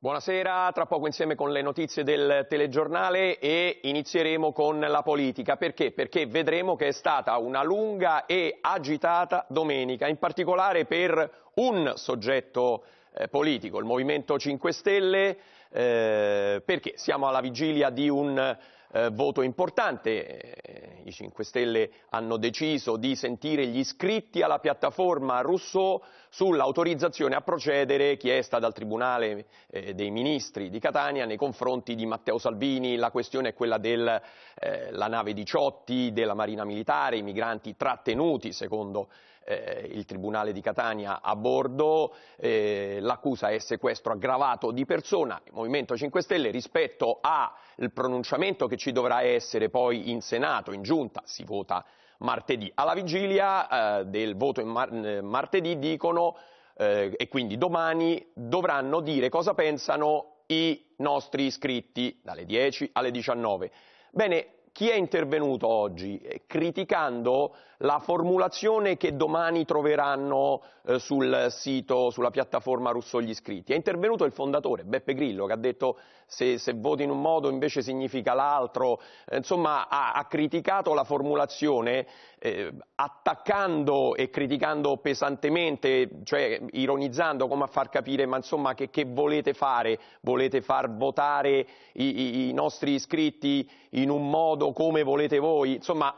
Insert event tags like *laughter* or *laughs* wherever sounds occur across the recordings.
Buonasera, tra poco insieme con le notizie del telegiornale e inizieremo con la politica. Perché? Perché vedremo che è stata una lunga e agitata domenica, in particolare per un soggetto eh, politico, il Movimento 5 Stelle, eh, perché siamo alla vigilia di un eh, voto importante. Eh, I 5 Stelle hanno deciso di sentire gli iscritti alla piattaforma Rousseau sull'autorizzazione a procedere chiesta dal Tribunale eh, dei Ministri di Catania nei confronti di Matteo Salvini. La questione è quella della eh, nave 18, della Marina Militare, i migranti trattenuti, secondo eh, il Tribunale di Catania a bordo, eh, l'accusa è sequestro aggravato di persona, il Movimento 5 Stelle rispetto al pronunciamento che ci dovrà essere poi in Senato, in Giunta, si vota martedì. Alla vigilia eh, del voto mar eh, martedì dicono, eh, e quindi domani, dovranno dire cosa pensano i nostri iscritti dalle 10 alle 19. Bene, chi è intervenuto oggi eh, criticando la formulazione che domani troveranno eh, sul sito, sulla piattaforma Russo gli iscritti. È intervenuto il fondatore Beppe Grillo che ha detto se, se voti in un modo invece significa l'altro, eh, insomma ha, ha, criticato la formulazione eh, attaccando e criticando pesantemente, cioè ironizzando come a far capire ma insomma che, che volete fare, volete far votare i, i, i nostri iscritti in un modo come volete voi, insomma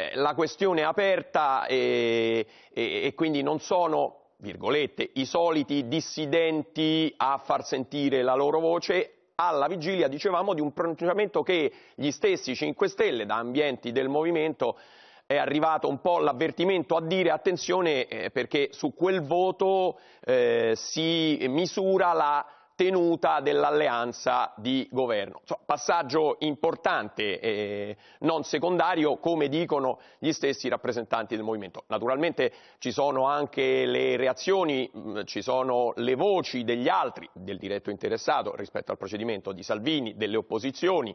eh, la questione è aperta e, e, e quindi non sono virgolette, i soliti dissidenti a far sentire la loro voce alla vigilia, dicevamo, di un pronunciamento che gli stessi 5 Stelle, da ambienti del movimento, è arrivato un po' l'avvertimento a dire attenzione eh, perché su quel voto eh, si misura la tenuta dell'alleanza di governo. Cioè, passaggio importante, eh, non secondario, come dicono gli stessi rappresentanti del movimento. Naturalmente ci sono anche le reazioni, mh, mm, ci sono le voci degli altri, del diretto interessato rispetto al procedimento di Salvini, delle opposizioni,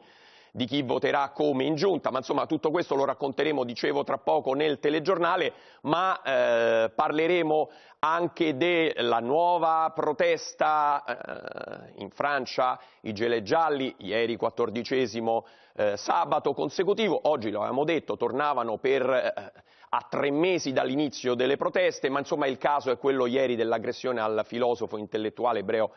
di chi voterà come in giunta, ma insomma tutto questo lo racconteremo, dicevo, tra poco nel telegiornale, ma eh, parleremo anche della nuova protesta eh, in Francia, i gele gialli, ieri quattordicesimo eh, sabato consecutivo, oggi lo avevamo detto, tornavano per eh, a tre mesi dall'inizio delle proteste, ma insomma il caso è quello ieri dell'aggressione al filosofo intellettuale ebreo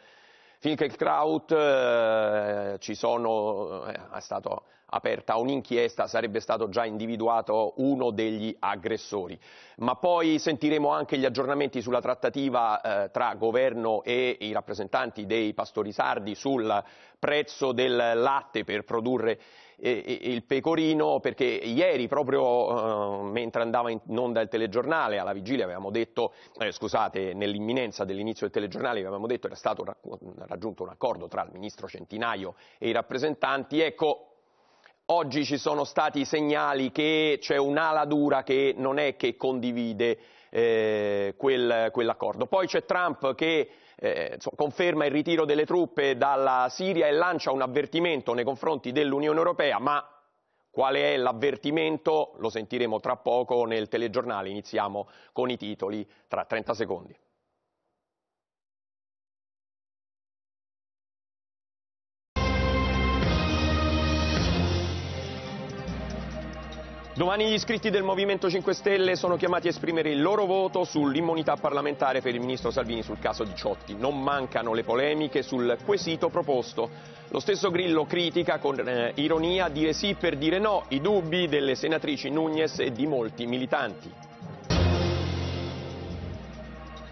Finché il Kraut eh, sono, eh, è stata aperta un'inchiesta, sarebbe stato già individuato uno degli aggressori. Ma poi sentiremo anche gli aggiornamenti sulla trattativa eh, tra governo e i rappresentanti dei pastori sardi sul prezzo del latte per produrre e, il pecorino perché ieri proprio eh, mentre andava in onda il telegiornale alla vigilia avevamo detto, eh, scusate, nell'imminenza dell'inizio del telegiornale avevamo detto era stato ra raggiunto un accordo tra il ministro Centinaio e i rappresentanti, ecco oggi ci sono stati segnali che c'è un'ala dura che non è che condivide eh, quell'accordo. Poi c'è Trump che eh, conferma il ritiro delle truppe dalla Siria e lancia un avvertimento nei confronti dell'Unione Europea, ma Qual è l'avvertimento? Lo sentiremo tra poco nel telegiornale. Iniziamo con i titoli tra 30 secondi. Domani gli iscritti del Movimento 5 Stelle sono chiamati a esprimere il loro voto sull'immunità parlamentare per il ministro Salvini sul caso di Ciotti. Non mancano le polemiche sul quesito proposto. Lo stesso Grillo critica con eh, ironia dire sì per dire no i dubbi delle senatrici Nunes e di molti militanti.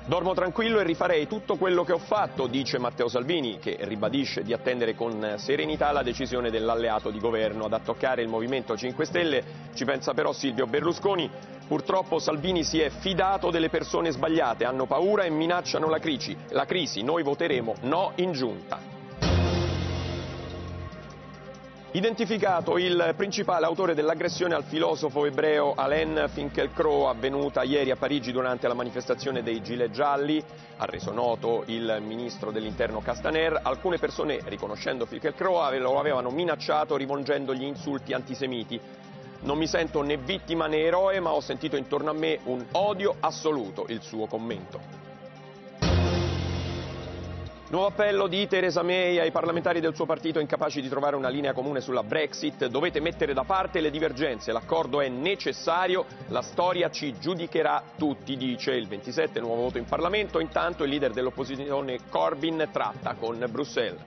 Dormo tranquillo e rifarei tutto quello che ho fatto, dice Matteo Salvini, che ribadisce di attendere con eh, serenità la decisione dell'alleato di governo. Ad attaccare il Movimento 5 Stelle ci pensa però Silvio Berlusconi. Purtroppo Salvini si è fidato delle persone sbagliate, hanno paura e minacciano la crisi. La crisi, noi voteremo no in giunta identificato il principale autore dell'aggressione al filosofo ebreo Alain Finkielkraut avvenuta ieri a Parigi durante la manifestazione dei Gilet Gialli, ha reso noto il ministro dell'interno Castaner, alcune persone riconoscendo Finkielkraut lo avevano minacciato rivolgendogli insulti antisemiti. Non mi sento né vittima né eroe, ma ho sentito intorno a me un odio assoluto, il suo commento. Nuovo appello di Theresa May ai parlamentari del suo partito incapaci di trovare una linea comune sulla Brexit. Dovete mettere da parte le divergenze, l'accordo è necessario, la storia ci giudicherà tutti, dice il 27 nuovo voto in Parlamento. Intanto il leader dell'opposizione Corbyn tratta con Bruxelles.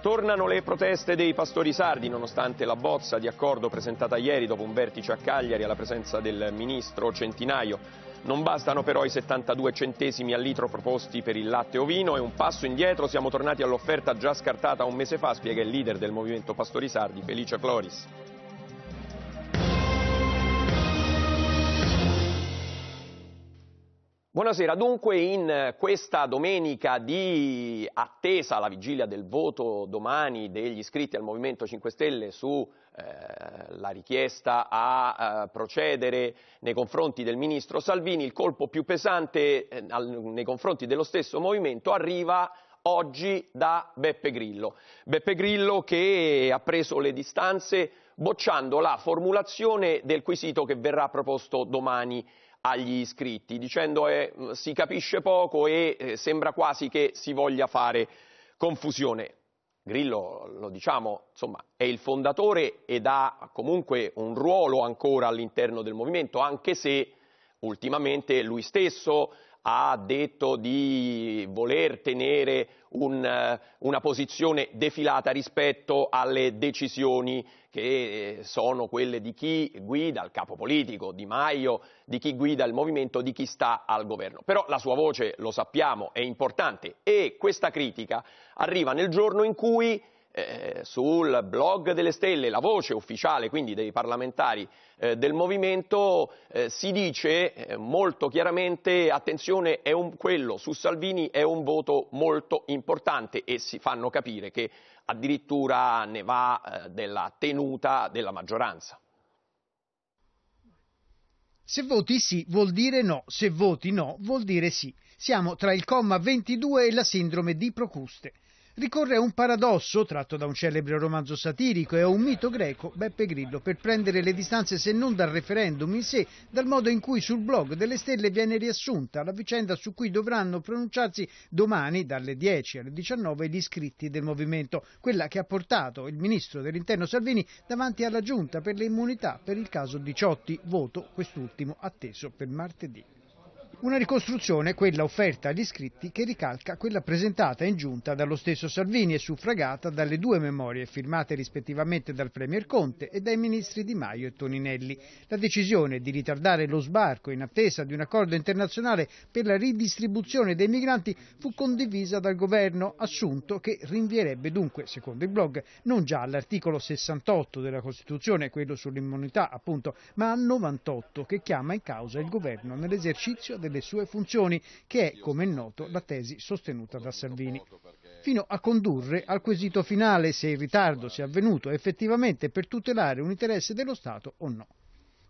Tornano le proteste dei pastori sardi, nonostante la bozza di accordo presentata ieri dopo un vertice a Cagliari alla presenza del ministro Centinaio. Non bastano però i 72 centesimi al litro proposti per il latte ovino e un passo indietro siamo tornati all'offerta già scartata un mese fa, spiega il leader del movimento Pastori Sardi, Felice Floris. Buonasera, dunque in questa domenica di attesa alla vigilia del voto domani degli iscritti al Movimento 5 Stelle su eh, la richiesta a eh, procedere nei confronti del ministro Salvini, il colpo più pesante eh, nei confronti dello stesso movimento arriva oggi da Beppe Grillo. Beppe Grillo che ha preso le distanze bocciando la formulazione del quesito che verrà proposto domani agli iscritti, dicendo che eh, si capisce poco e eh, sembra quasi che si voglia fare confusione. Grillo, lo diciamo, insomma, è il fondatore ed ha comunque un ruolo ancora all'interno del movimento, anche se ultimamente lui stesso ha detto di voler tenere un, eh, una posizione defilata rispetto alle decisioni che eh, sono quelle di chi guida il capo politico, Di Maio, di chi guida il movimento, di chi sta al governo. Però la sua voce, lo sappiamo, è importante e questa critica arriva nel giorno in cui eh, sul blog delle stelle, la voce ufficiale quindi dei parlamentari eh, del movimento, eh, si dice eh, molto chiaramente attenzione un, quello su Salvini è un voto molto importante e si fanno capire che addirittura ne va eh, della tenuta della maggioranza. Se voti sì vuol dire no, se voti no vuol dire sì. Siamo tra il comma 22 e la sindrome di Procuste ricorre a un paradosso tratto da un celebre romanzo satirico e a un mito greco, Beppe Grillo, per prendere le distanze se non dal referendum in sé, dal modo in cui sul blog delle stelle viene riassunta la vicenda su cui dovranno pronunciarsi domani dalle 10 alle 19 gli iscritti del movimento, quella che ha portato il ministro dell'interno Salvini davanti alla giunta per le immunità per il caso Diciotti, voto quest'ultimo atteso per martedì. Una ricostruzione, quella offerta agli iscritti, che ricalca quella presentata in giunta dallo stesso Salvini e suffragata dalle due memorie firmate rispettivamente dal Premier Conte e dai ministri Di Maio e Toninelli. La decisione di ritardare lo sbarco in attesa di un accordo internazionale per la ridistribuzione dei migranti fu condivisa dal governo, assunto che rinvierebbe dunque, secondo il blog, non già all'articolo 68 della Costituzione, quello sull'immunità appunto, ma al 98 che chiama in causa il governo nell'esercizio del le sue funzioni, che è, come è noto, la tesi sostenuta da Salvini. Fino a condurre al quesito finale se il ritardo sia avvenuto effettivamente per tutelare un interesse dello Stato o no.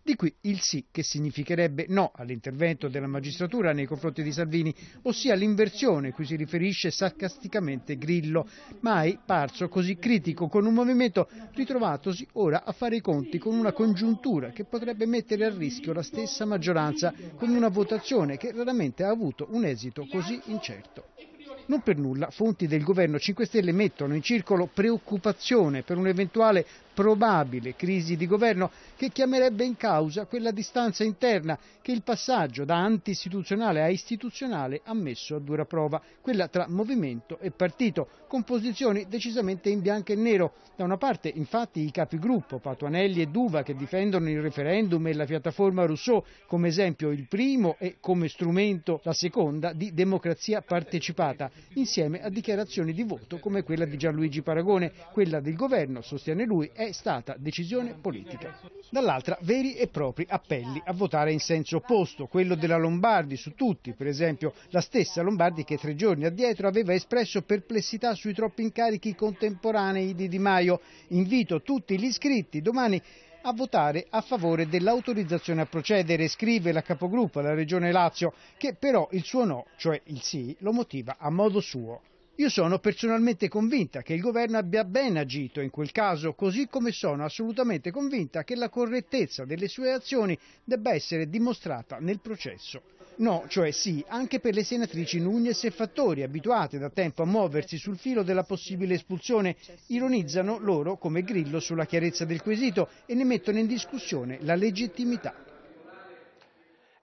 Di qui il sì che significherebbe no all'intervento della magistratura nei confronti di Salvini, ossia l'inversione cui si riferisce sarcasticamente Grillo, mai parso così critico con un movimento ritrovatosi ora a fare i conti con una congiuntura che potrebbe mettere a rischio la stessa maggioranza con una votazione che raramente ha avuto un esito così incerto. Non per nulla fonti del governo 5 Stelle mettono in circolo preoccupazione per un'eventuale probabile crisi di governo che chiamerebbe in causa quella distanza interna che il passaggio da antistituzionale a istituzionale ha messo a dura prova, quella tra movimento e partito, con posizioni decisamente in bianco e nero. Da una parte, infatti, i capigruppo Patuanelli e Duva che difendono il referendum e la piattaforma Rousseau come esempio il primo e come strumento la seconda di democrazia partecipata, insieme a dichiarazioni di voto come quella di Gianluigi Paragone. Quella del governo, sostiene lui, è è stata decisione politica. Dall'altra veri e propri appelli a votare in senso opposto, quello della Lombardi su tutti, per esempio la stessa Lombardi che tre giorni addietro aveva espresso perplessità sui troppi incarichi contemporanei di Di Maio. Invito tutti gli iscritti domani a votare a favore dell'autorizzazione a procedere, scrive la capogruppo della Regione Lazio, che però il suo no, cioè il sì, lo motiva a modo suo. Io sono personalmente convinta che il governo abbia ben agito in quel caso, così come sono assolutamente convinta che la correttezza delle sue azioni debba essere dimostrata nel processo. No, cioè sì, anche per le senatrici Nunes e Fattori, abituate da tempo a muoversi sul filo della possibile espulsione, ironizzano loro come grillo sulla chiarezza del quesito e ne mettono in discussione la legittimità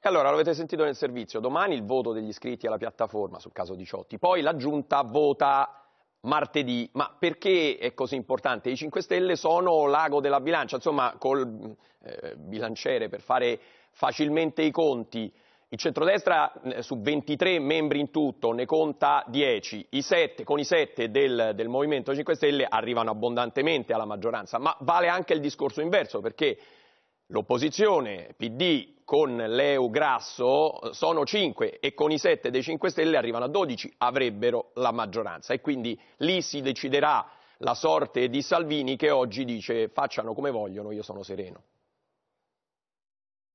allora, avete sentito nel servizio, domani il voto degli iscritti alla piattaforma sul caso 18, poi la Giunta vota martedì, ma perché è così importante? I 5 Stelle sono l'ago della bilancia, insomma col eh, bilanciere per fare facilmente i conti. Il centrodestra eh, su 23 membri in tutto ne conta 10, I 7, con i 7 del, del Movimento 5 Stelle arrivano abbondantemente alla maggioranza, ma vale anche il discorso inverso perché L'opposizione PD con l'EU grasso sono 5 e con i 7 dei 5 Stelle arrivano a 12, avrebbero la maggioranza e quindi lì si deciderà la sorte di Salvini che oggi dice facciano come vogliono, io sono sereno.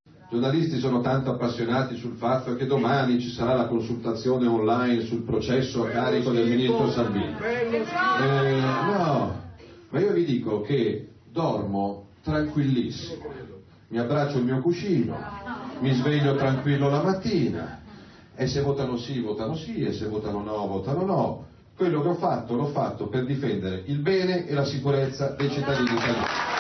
I giornalisti sono tanto appassionati sul fatto che domani ci sarà la consultazione online sul processo a carico del ministro Salvini. Eh, no, ma io vi dico che dormo tranquillissimo mi abbraccio il mio cuscino, mi sveglio tranquillo la mattina e se votano sì votano sì e se votano no votano no. Quello che ho fatto l'ho fatto per difendere il bene e la sicurezza dei cittadini italiani.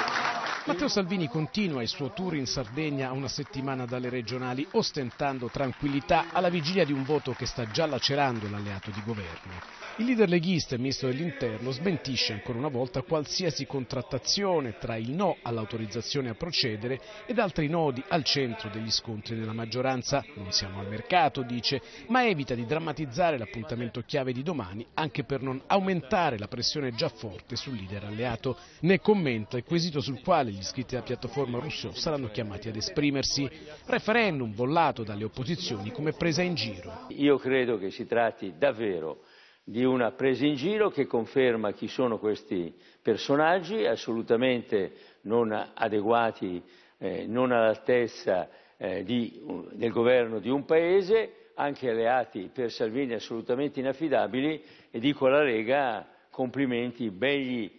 Matteo Salvini continua il suo tour in Sardegna a una settimana dalle regionali, ostentando tranquillità alla vigilia di un voto che sta già lacerando l'alleato di governo. Il leader leghista e ministro dell'interno smentisce ancora una volta qualsiasi contrattazione tra il no all'autorizzazione a procedere ed altri nodi al centro degli scontri della maggioranza. Non siamo al mercato, dice, ma evita di drammatizzare l'appuntamento chiave di domani anche per non aumentare la pressione già forte sul leader alleato. Ne commenta il quesito sul quale degli iscritti alla piattaforma russo saranno chiamati ad esprimersi. Referendum bollato dalle opposizioni come presa in giro. Io credo che si tratti davvero di una presa in giro che conferma chi sono questi personaggi assolutamente non adeguati, eh, non all'altezza eh, del governo di un paese, anche alleati per Salvini assolutamente inaffidabili e dico alla Lega complimenti, begli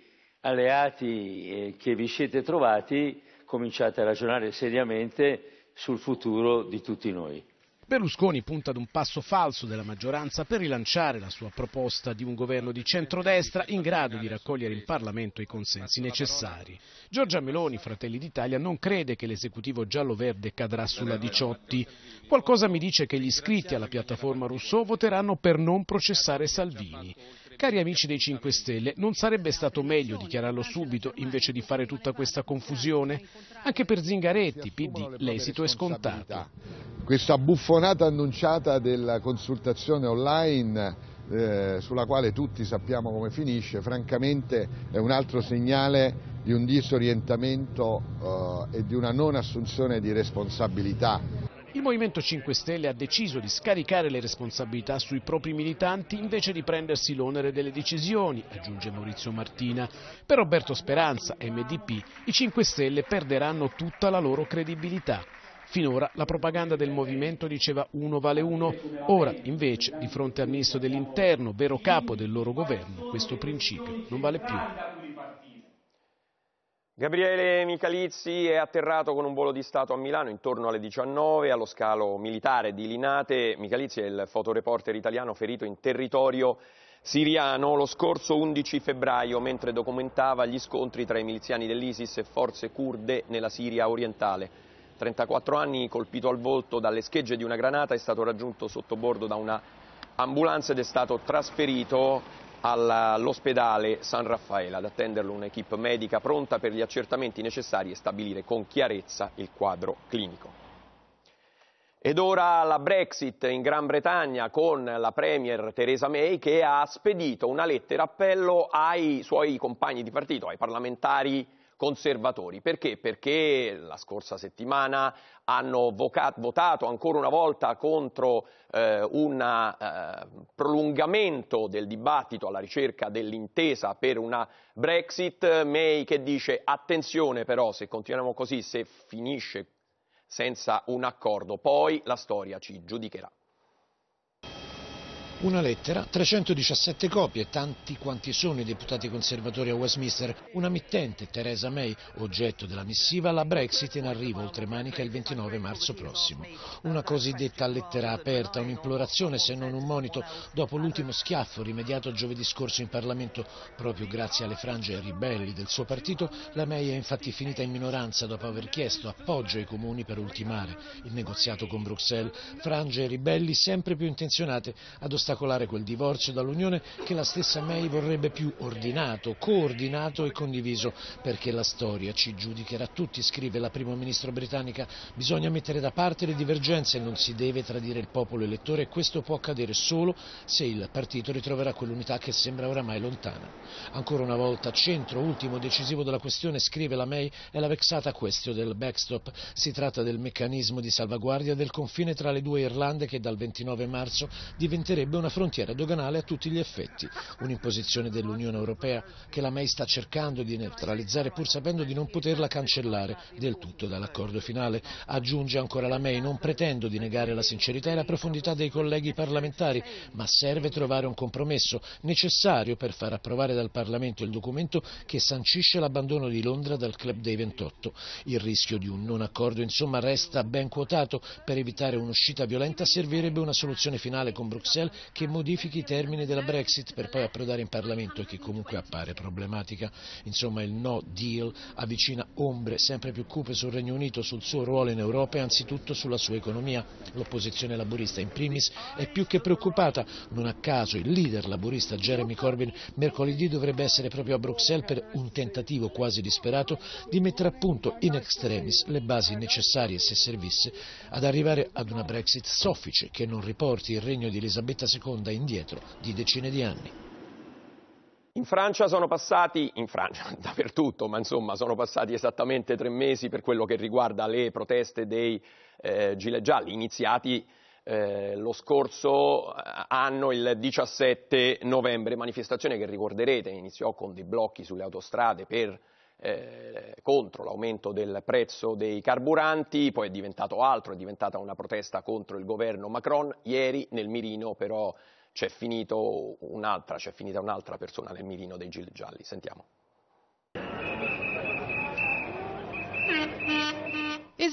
alleati eh, che vi siete trovati, cominciate a ragionare seriamente sul futuro di tutti noi. Berlusconi punta ad un passo falso della maggioranza per rilanciare la sua proposta di un governo di centrodestra in grado di raccogliere in Parlamento i consensi necessari. Giorgia Meloni, Fratelli d'Italia, non crede che l'esecutivo giallo-verde cadrà sulla 18. Qualcosa mi dice che gli iscritti alla piattaforma Rousseau voteranno per non processare Salvini. Cari amici dei 5 Stelle, non sarebbe stato meglio dichiararlo subito invece di fare tutta questa confusione? Anche per Zingaretti, PD, l'esito è scontato. Questa buffonata annunciata della consultazione online eh, sulla quale tutti sappiamo come finisce, francamente è un altro segnale di un disorientamento eh, e di una non assunzione di responsabilità. Il Movimento 5 Stelle ha deciso di scaricare le responsabilità sui propri militanti invece di prendersi l'onere delle decisioni, aggiunge Maurizio Martina. Per Roberto Speranza MDP i 5 Stelle perderanno tutta la loro credibilità. Finora la propaganda del movimento diceva uno vale uno, ora invece di fronte al ministro dell'interno, vero capo del loro governo, questo principio non vale più. Gabriele Michalizzi è atterrato con un volo di Stato a Milano intorno alle 19 allo scalo militare di Linate. Michalizzi è il fotoreporter italiano ferito in territorio siriano lo scorso 11 febbraio mentre documentava gli scontri tra i miliziani dell'ISIS e forze kurde nella Siria orientale. 34 anni, colpito al volto dalle schegge di una granata, è stato raggiunto sottobordo da una ambulanza ed è stato trasferito all'ospedale San Raffaele ad attenderlo un'equipe medica pronta per gli accertamenti necessari e stabilire con chiarezza il quadro clinico. Ed ora la Brexit in Gran Bretagna con la Premier Theresa May che ha spedito una lettera appello ai suoi compagni di partito, ai parlamentari conservatori. Perché? Perché la scorsa settimana hanno votato ancora una volta contro eh, un eh, prolungamento del dibattito alla ricerca dell'intesa per una Brexit. May che dice attenzione però se continuiamo così, se finisce senza un accordo, poi la storia ci giudicherà. Una lettera, 317 copie, tanti quanti sono i deputati conservatori a Westminster. Una mittente, Theresa May, oggetto della missiva, la Brexit in arrivo oltre Manica il 29 marzo prossimo. Una cosiddetta lettera aperta, un'implorazione se non un monito dopo l'ultimo schiaffo rimediato giovedì scorso in Parlamento proprio grazie alle frange ribelli del suo partito, la May è infatti finita in minoranza dopo aver chiesto appoggio ai comuni per ultimare il negoziato con Bruxelles. Frange ribelli sempre più intenzionate ad ostacolare ostacolare quel divorzio dall'Unione che la stessa May vorrebbe più ordinato, coordinato e condiviso, perché la storia ci giudicherà tutti, scrive la prima Ministro britannica. Bisogna mettere da parte le divergenze, non si deve tradire il popolo elettore e questo può accadere solo se il partito ritroverà quell'unità che sembra oramai lontana. Ancora una volta centro, ultimo decisivo della questione, scrive la May, è la vexata questio del backstop. Si tratta del meccanismo di salvaguardia del confine tra le due Irlande che dal 29 marzo diventerebbe sarebbe una frontiera doganale a tutti gli effetti, un'imposizione dell'Unione Europea che la May sta cercando di neutralizzare pur sapendo di non poterla cancellare del tutto dall'accordo finale. Aggiunge ancora la May, non pretendo di negare la sincerità e la profondità dei colleghi parlamentari, ma serve trovare un compromesso necessario per far approvare dal Parlamento il documento che sancisce l'abbandono di Londra dal Club dei 28. Il rischio di un non accordo insomma resta ben quotato per evitare un'uscita violenta servirebbe una soluzione finale con Bruxelles che modifichi i termini della Brexit per poi approdare in Parlamento che comunque appare problematica. Insomma il no deal avvicina ombre sempre più cupe sul Regno Unito, sul suo ruolo in Europa e anzitutto sulla sua economia. L'opposizione laburista in primis è più che preoccupata. Non a caso il leader laburista Jeremy Corbyn mercoledì dovrebbe essere proprio a Bruxelles per un tentativo quasi disperato di mettere a punto in extremis le basi necessarie, se servisse, ad arrivare ad una Brexit soffice che non riporti il regno di Elisabetta seconda indietro di decine di anni. In Francia sono passati, in Francia *laughs* dappertutto, ma insomma sono passati esattamente tre mesi per quello che riguarda le proteste dei eh, gilet gialli, iniziati eh, lo scorso eh, anno il 17 novembre, manifestazione che ricorderete iniziò con dei blocchi sulle autostrade per eh, contro l'aumento del prezzo dei carburanti, poi è diventato altro, è diventata una protesta contro il governo Macron. Ieri nel mirino però c'è, finito un'altra, c'è finita un'altra persona nel mirino dei Gil Gialli. Sentiamo.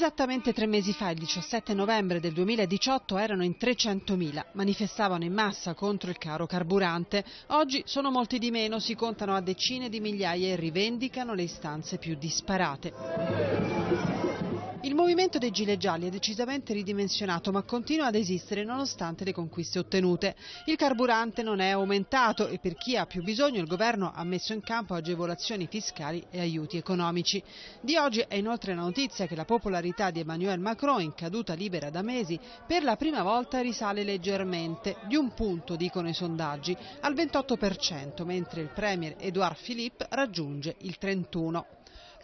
Esattamente tre mesi fa, il 17 novembre del 2018, erano in 300.000, manifestavano in massa contro il caro carburante. Oggi sono molti di meno, si contano a decine di migliaia e rivendicano le istanze più disparate. Il movimento dei Gilet Gialli è decisamente ridimensionato ma continua ad esistere nonostante le conquiste ottenute. Il carburante non è aumentato e per chi ha più bisogno il governo ha messo in campo agevolazioni fiscali e aiuti economici. Di oggi è inoltre la notizia che la popolarità di Emmanuel Macron, in caduta libera da mesi, per la prima volta risale leggermente, di un punto dicono i sondaggi, al 28%, mentre il premier Edouard Philippe raggiunge il 31%.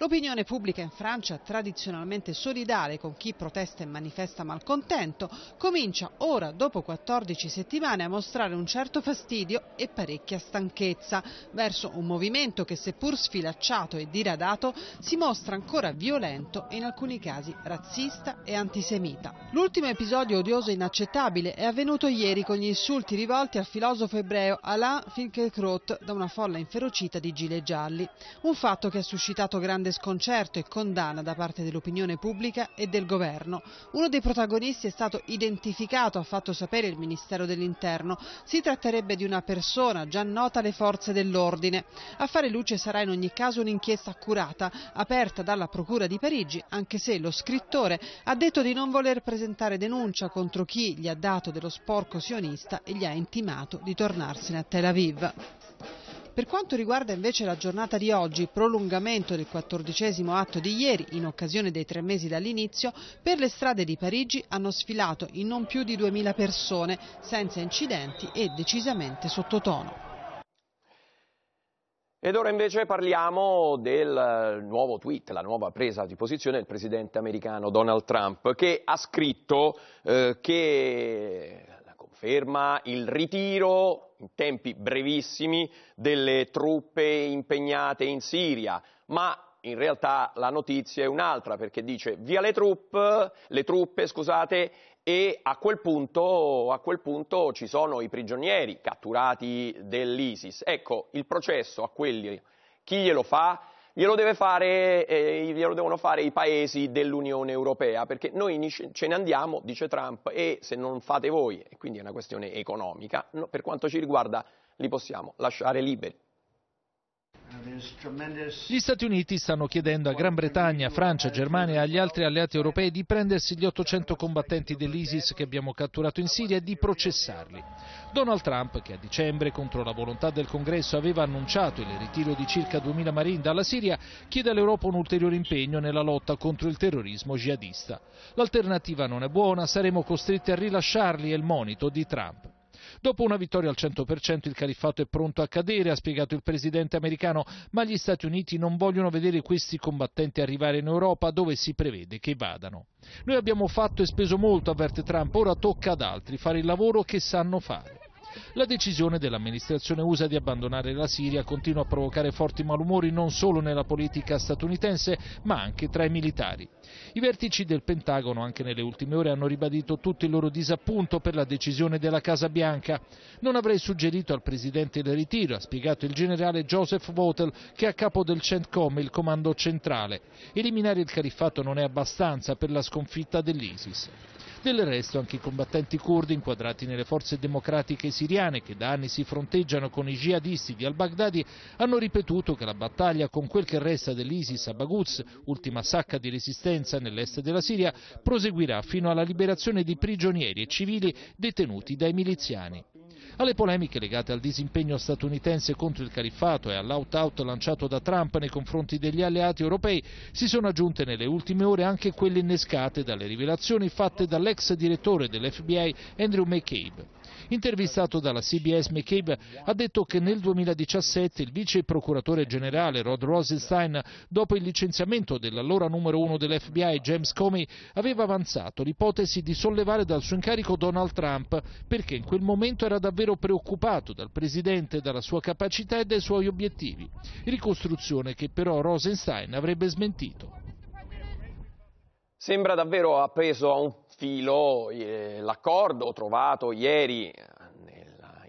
L'opinione pubblica in Francia, tradizionalmente solidale con chi protesta e manifesta malcontento, comincia ora, dopo 14 settimane, a mostrare un certo fastidio e parecchia stanchezza verso un movimento che, seppur sfilacciato e diradato, si mostra ancora violento e in alcuni casi razzista e antisemita. L'ultimo episodio odioso e inaccettabile è avvenuto ieri con gli insulti rivolti al filosofo ebreo Alain Finkielkraut da una folla inferocita di gilet gialli. Un fatto che ha suscitato grande grande sconcerto e condanna da parte dell'opinione pubblica e del governo. Uno dei protagonisti è stato identificato, ha fatto sapere il Ministero dell'Interno. Si tratterebbe di una persona già nota alle forze dell'ordine. A fare luce sarà in ogni caso un'inchiesta accurata, aperta dalla Procura di Parigi, anche se lo scrittore ha detto di non voler presentare denuncia contro chi gli ha dato dello sporco sionista e gli ha intimato di tornarsene a Tel Aviv. Per quanto riguarda invece la giornata di oggi, prolungamento del quattordicesimo atto di ieri in occasione dei tre mesi dall'inizio, per le strade di Parigi hanno sfilato in non più di 2.000 persone, senza incidenti e decisamente sottotono. Ed ora invece parliamo del eh, nuovo tweet, la nuova presa di posizione del presidente americano Donald Trump che ha scritto eh, che conferma il ritiro in tempi brevissimi delle truppe impegnate in Siria, ma in realtà la notizia è un'altra perché dice via le truppe, le truppe scusate, e a quel, punto, a quel, punto, ci sono i prigionieri catturati dell'ISIS. Ecco, il processo a quelli, chi glielo fa? glielo, fare, eh, glielo, devono fare i paesi dell'Unione Europea, perché noi ce ne andiamo, dice Trump, e se non fate voi, e quindi è una questione economica, no, per quanto ci riguarda li possiamo lasciare liberi. Gli Stati Uniti stanno chiedendo a Gran Bretagna, Francia, Germania e agli altri alleati europei di prendersi gli 800 combattenti dell'ISIS che abbiamo catturato in Siria e di processarli. Donald Trump, che a dicembre, contro la volontà del Congresso, aveva annunciato il ritiro di circa 2.000 marine dalla Siria, chiede all'Europa un ulteriore impegno nella lotta contro il terrorismo jihadista. L'alternativa non è buona, saremo costretti a rilasciarli, è il monito di Trump. Dopo una vittoria al 100% il califfato è pronto a cadere, ha spiegato il presidente americano, ma gli Stati Uniti non vogliono vedere questi combattenti arrivare in Europa dove si prevede che vadano. Noi abbiamo fatto e speso molto, avverte Trump, ora tocca ad altri fare il lavoro che sanno fare. La decisione dell'amministrazione USA di abbandonare la Siria continua a provocare forti malumori non solo nella politica statunitense ma anche tra i militari. I vertici del Pentagono anche nelle ultime ore hanno ribadito tutto il loro disappunto per la decisione della Casa Bianca. Non avrei suggerito al presidente il ritiro, ha spiegato il generale Joseph Votel che è a capo del CENTCOM, il comando centrale. Eliminare il califfato non è abbastanza per la sconfitta dell'ISIS. Del resto anche i combattenti curdi inquadrati nelle forze democratiche siriane che da anni si fronteggiano con i jihadisti di al-Baghdadi hanno ripetuto che la battaglia con quel che resta dell'ISIS a Baghuz, ultima sacca di resistenza nell'est della Siria, proseguirà fino alla liberazione di prigionieri e civili detenuti dai miliziani. Alle polemiche legate al disimpegno statunitense contro il califfato e all'out-out lanciato da Trump nei confronti degli alleati europei si sono aggiunte nelle ultime ore anche quelle innescate dalle rivelazioni fatte dall'ex direttore dell'FBI Andrew McCabe. Intervistato dalla CBS, McCabe ha detto che nel 2017 il vice procuratore generale Rod Rosenstein, dopo il licenziamento dell'allora numero uno dell'FBI James Comey, aveva avanzato l'ipotesi di sollevare dal suo incarico Donald Trump perché in quel momento era davvero davvero preoccupato dal presidente, dalla sua capacità e dai suoi obiettivi, ricostruzione che però Rosenstein avrebbe smentito. Sembra davvero appeso a un filo eh, l'accordo trovato ieri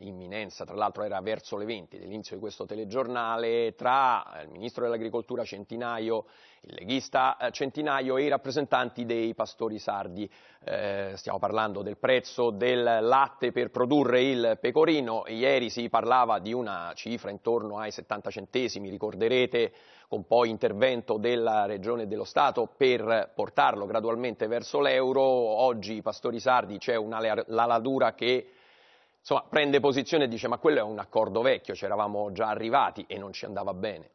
imminenza, tra l'altro era verso le 20 dell'inizio di questo telegiornale, tra il ministro dell'agricoltura Centinaio il leghista eh, Centinaio e i rappresentanti dei pastori sardi. Eh, stiamo parlando del prezzo del latte per produrre il pecorino. Ieri si parlava di una cifra intorno ai 70 centesimi, ricorderete con poi intervento della Regione e dello Stato per portarlo gradualmente verso l'euro. Oggi i pastori sardi c'è una laladura che insomma, prende posizione e dice ma quello è un accordo vecchio, ci eravamo già arrivati e non ci andava bene.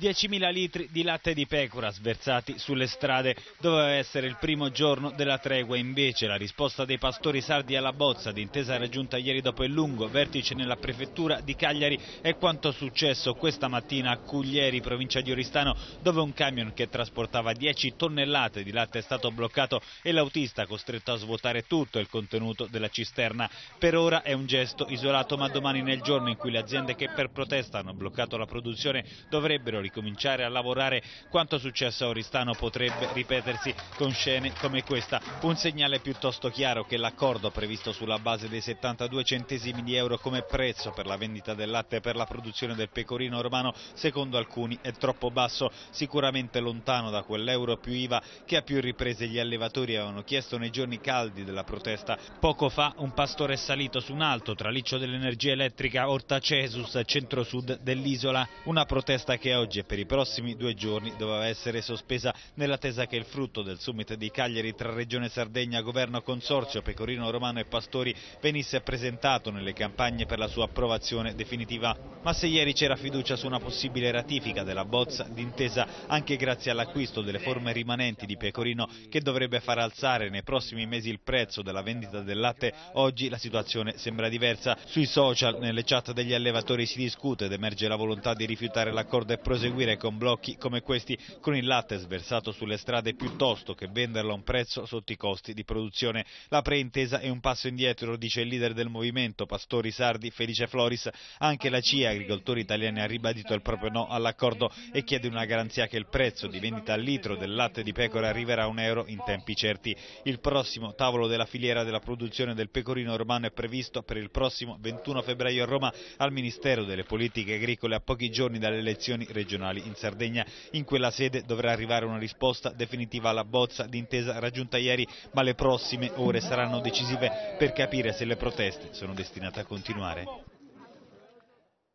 10.000 litri di latte di pecora sversati sulle strade. Doveva essere il primo giorno della tregua, invece la risposta dei pastori sardi alla bozza d'intesa raggiunta ieri dopo il lungo vertice nella prefettura di Cagliari è quanto successo questa mattina a Cuglieri, provincia di Oristano, dove un camion che trasportava 10 tonnellate di latte è stato bloccato e l'autista costretto a svuotare tutto il contenuto della cisterna. Per ora è un gesto isolato, ma domani nel giorno in cui le aziende che per protesta hanno bloccato la produzione dovrebbero ricominciare a lavorare. Quanto successo a Oristano potrebbe ripetersi con scene come questa. Un segnale piuttosto chiaro che l'accordo previsto sulla base dei 72 centesimi di euro come prezzo per la vendita del latte e per la produzione del pecorino romano, secondo alcuni, è troppo basso, sicuramente lontano da quell'euro più IVA che a più riprese gli allevatori avevano chiesto nei giorni caldi della protesta. Poco fa un pastore è salito su un alto traliccio dell'energia elettrica Orta Cesus, centro-sud dell'isola, una protesta che oggi legge per i prossimi due giorni doveva essere sospesa nell'attesa che il frutto del summit di Cagliari tra Regione Sardegna, Governo Consorzio, Pecorino Romano e Pastori venisse presentato nelle campagne per la sua approvazione definitiva. Ma se ieri c'era fiducia su una possibile ratifica della bozza d'intesa anche grazie all'acquisto delle forme rimanenti di Pecorino che dovrebbe far alzare nei prossimi mesi il prezzo della vendita del latte, oggi la situazione sembra diversa. Sui social, nelle chat degli allevatori si discute ed emerge la volontà di rifiutare l'accordo e proseguire proseguire con blocchi come questi, con il latte sversato sulle strade piuttosto che venderlo a un prezzo sotto i costi di produzione. La preintesa è un passo indietro, dice il leader del movimento, Pastori Sardi, Felice Floris. Anche la CIA, agricoltori italiani, ha ribadito il proprio no all'accordo e chiede una garanzia che il prezzo di vendita al litro del latte di pecora arriverà a un euro in tempi certi. Il prossimo tavolo della filiera della produzione del pecorino romano è previsto per il prossimo 21 febbraio a Roma al Ministero delle Politiche Agricole a pochi giorni dalle elezioni regionali regionali in Sardegna. In quella sede dovrà arrivare una risposta definitiva alla bozza d'intesa raggiunta ieri, ma le prossime ore saranno decisive per capire se le proteste sono destinate a continuare.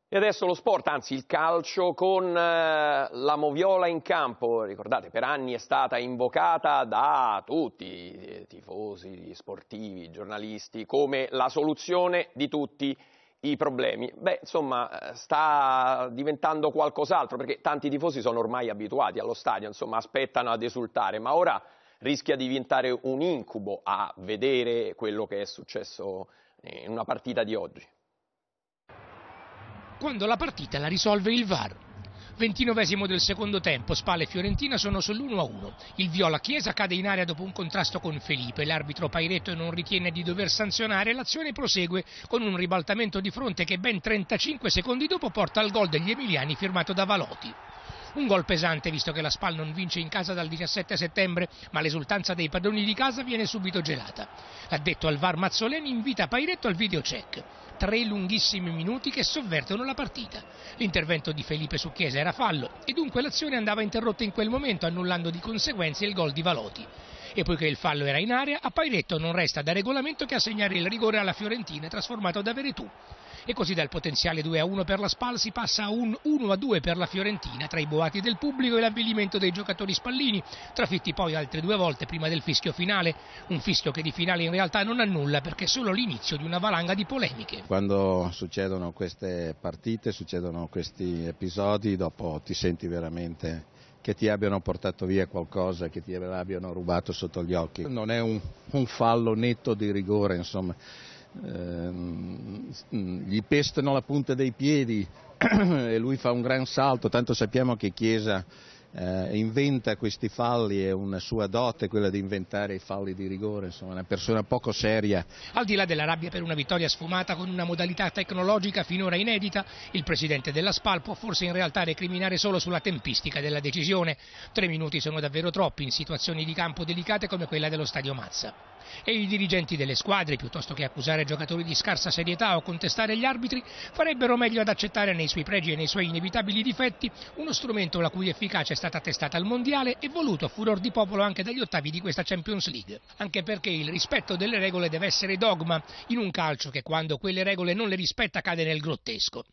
E adesso lo sport, anzi il calcio con eh, la moviola in campo, ricordate per anni è stata invocata da tutti, eh, tifosi, sportivi, giornalisti, come la soluzione di tutti i problemi? Beh, insomma, eh, sta diventando qualcos'altro perché tanti tifosi sono ormai abituati allo stadio, insomma, aspettano ad esultare, ma ora rischia di diventare un incubo a vedere quello che è successo in una partita di oggi. Quando la partita la risolve il VAR, 29 del secondo tempo, Spalle e Fiorentina sono sull'1-1. Il Viola Chiesa cade in area dopo un contrasto con Felipe. L'arbitro Pairetto non ritiene di dover sanzionare. L'azione prosegue con un ribaltamento di fronte che ben 35 secondi dopo porta al gol degli Emiliani firmato da Valoti. Un gol pesante visto che la Spal non vince in casa dal 17 settembre, ma l'esultanza dei padroni di casa viene subito gelata. L'addetto al VAR Mazzoleni invita Pairetto al videocheck tre lunghissimi minuti che sovvertono la partita. L'intervento di Felipe su Chiesa era fallo e dunque l'azione andava interrotta in quel momento annullando di conseguenza il gol di Valoti. E poiché il fallo era in area, a Pairetto non resta da regolamento che assegnare il rigore alla Fiorentina trasformato da Veretù e così dal potenziale 2-1 a per la Spal si passa a un 1-2 a per la Fiorentina tra i boati del pubblico e l'avvilimento dei giocatori spallini, trafitti poi altre due volte prima del fischio finale, un fischio che di finale in realtà non ha nulla perché è solo l'inizio di una valanga di polemiche. Quando succedono queste partite, succedono questi episodi, dopo ti senti veramente che ti abbiano portato via qualcosa, che ti abbiano rubato sotto gli occhi. Non è un, un fallo netto di rigore, insomma Ehm, mm, gli pestano la punta dei piedi *clears throat* e lui fa un gran salto, tanto sappiamo che Chiesa eh, inventa questi falli è una sua dote quella di inventare i falli di rigore, insomma una persona poco seria. Al di là della rabbia per una vittoria sfumata con una modalità tecnologica finora inedita, il presidente della SPAL può forse in realtà recriminare solo sulla tempistica della decisione. Tre minuti sono davvero troppi in situazioni di campo delicate come quella dello stadio Mazza e i dirigenti delle squadre, piuttosto che accusare giocatori di scarsa serietà o contestare gli arbitri, farebbero meglio ad accettare nei suoi pregi e nei suoi inevitabili difetti uno strumento la cui efficacia è stata testata al mondiale e voluto a furor di popolo anche dagli ottavi di questa Champions League. Anche perché il rispetto delle regole deve essere dogma in un calcio che quando quelle regole non le rispetta cade nel grottesco.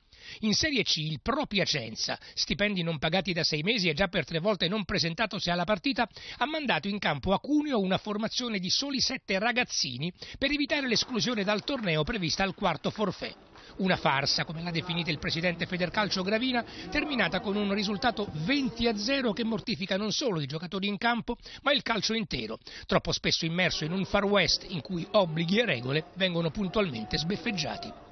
In Serie C il Pro Piacenza, stipendi non pagati da sei mesi e già per tre volte non presentatosi alla partita, ha mandato in campo a Cuneo una formazione di soli sette ragazzini per evitare l'esclusione dal torneo prevista al quarto forfè. Una farsa, come l'ha definita il presidente Federcalcio Gravina, terminata con un risultato 20 0 che mortifica non solo i giocatori in campo, ma il calcio intero, troppo spesso immerso in un far west in cui obblighi e regole vengono puntualmente sbeffeggiati.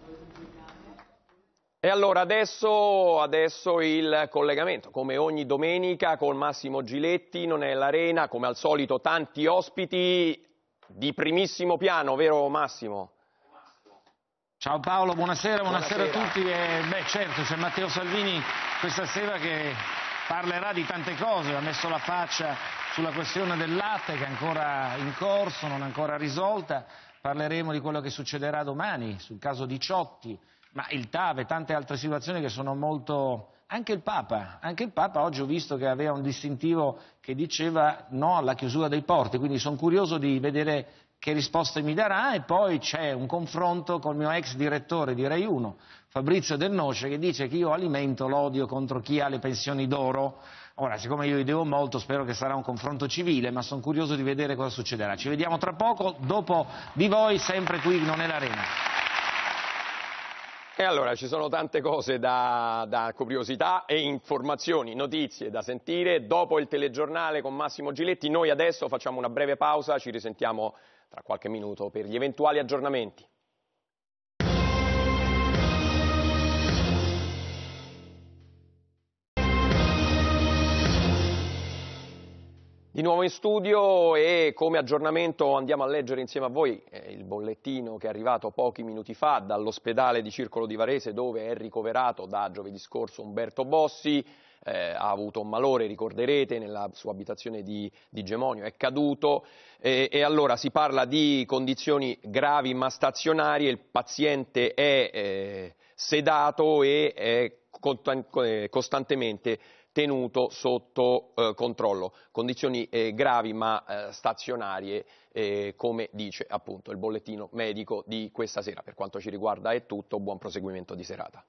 E allora adesso, adesso, il collegamento, come ogni domenica con Massimo Giletti, non è l'arena, come al solito tanti ospiti di primissimo piano, vero Massimo? Ciao Paolo, buonasera, buonasera, buonasera. a tutti. E, eh, beh certo, c'è Matteo Salvini questa sera che parlerà di tante cose, ha messo la faccia sulla questione del latte che è ancora in corso, non ancora risolta, parleremo di quello che succederà domani sul caso di Ciotti ma il TAV e tante altre situazioni che sono molto... Anche il Papa, anche il Papa oggi ho visto che aveva un distintivo che diceva no alla chiusura dei porti, quindi sono curioso di vedere che risposte mi darà e poi c'è un confronto col mio ex direttore di Rai 1, Fabrizio Del Noce, che dice che io alimento l'odio contro chi ha le pensioni d'oro. Ora, siccome io gli devo molto, spero che sarà un confronto civile, ma sono curioso di vedere cosa succederà. Ci vediamo tra poco, dopo di voi, sempre qui, non è l'arena. E allora ci sono tante cose da, da, curiosità e informazioni, notizie da sentire. Dopo il telegiornale con Massimo Giletti, noi adesso facciamo una breve pausa, ci risentiamo tra qualche minuto per gli eventuali aggiornamenti. Di nuovo in studio e come aggiornamento andiamo a leggere insieme a voi eh, il bollettino che è arrivato pochi minuti fa dall'ospedale di Circolo di Varese dove è ricoverato da giovedì scorso Umberto Bossi. Eh, ha avuto un malore, ricorderete, nella sua abitazione di, di Gemonio, è caduto eh, e allora si parla di condizioni gravi ma stazionarie, il paziente è eh, sedato e è eh, costantemente tenuto sotto eh, controllo, condizioni eh, gravi ma eh, stazionarie eh, come dice appunto il bollettino medico di questa sera. Per quanto ci riguarda è tutto, buon proseguimento di serata.